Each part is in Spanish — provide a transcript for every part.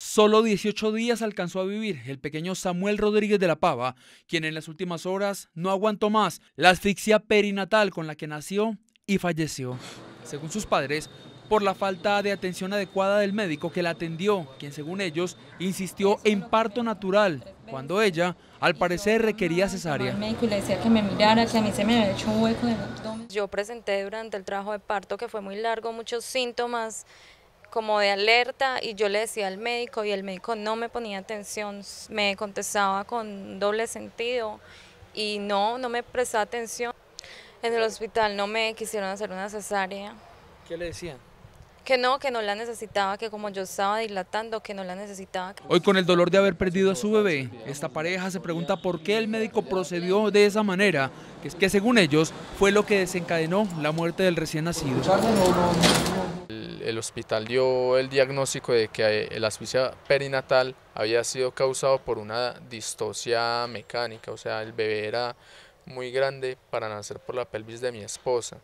Solo 18 días alcanzó a vivir el pequeño Samuel Rodríguez de la Pava, quien en las últimas horas no aguantó más la asfixia perinatal con la que nació y falleció. Según sus padres, por la falta de atención adecuada del médico que la atendió, quien según ellos insistió en parto natural, cuando ella al parecer requería cesárea. Yo presenté durante el trabajo de parto que fue muy largo muchos síntomas como de alerta y yo le decía al médico y el médico no me ponía atención, me contestaba con doble sentido y no, no me prestaba atención. En el hospital no me quisieron hacer una cesárea. ¿Qué le decían? Que no, que no la necesitaba, que como yo estaba dilatando, que no la necesitaba. Hoy con el dolor de haber perdido a su bebé, esta pareja se pregunta por qué el médico procedió de esa manera, que es que según ellos fue lo que desencadenó la muerte del recién nacido el hospital dio el diagnóstico de que eh, el asfixia perinatal había sido causado por una distosia mecánica, o sea, el bebé era muy grande para nacer por la pelvis de mi esposa.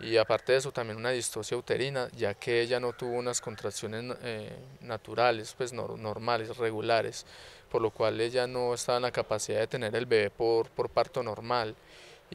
Y aparte de eso, también una distosia uterina, ya que ella no tuvo unas contracciones eh, naturales, pues no, normales, regulares, por lo cual ella no estaba en la capacidad de tener el bebé por, por parto normal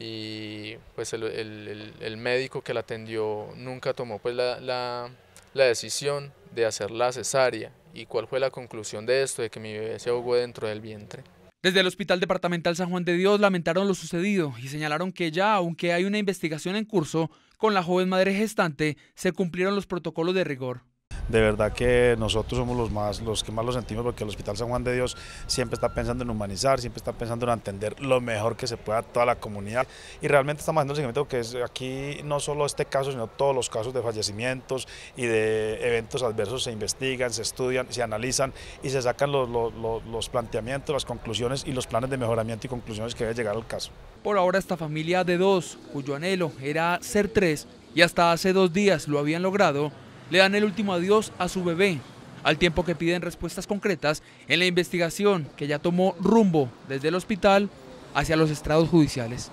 y pues el, el, médico que la atendió nunca tomó pues la, la decisión de hacerla cesárea y cuál fue la conclusión de esto, de que mi bebé se ahogó dentro del vientre. Desde el Hospital Departamental San Juan de Dios lamentaron lo sucedido y señalaron que ya, aunque hay una investigación en curso, con la joven madre gestante se cumplieron los protocolos de rigor de verdad que nosotros somos los, más, los que más lo sentimos porque el Hospital San Juan de Dios siempre está pensando en humanizar, siempre está pensando en atender lo mejor que se pueda a toda la comunidad y realmente estamos haciendo el seguimiento que es aquí no solo este caso, sino todos los casos de fallecimientos y de eventos adversos se investigan, se estudian, se analizan y se sacan los, los planteamientos, las conclusiones y los planes de mejoramiento y conclusiones que debe llegar al caso. Por ahora esta familia de dos, cuyo anhelo era ser tres y hasta hace dos días lo habían logrado, le dan el último adiós a su bebé, al tiempo que piden respuestas concretas en la investigación que ya tomó rumbo desde el hospital hacia los estrados judiciales.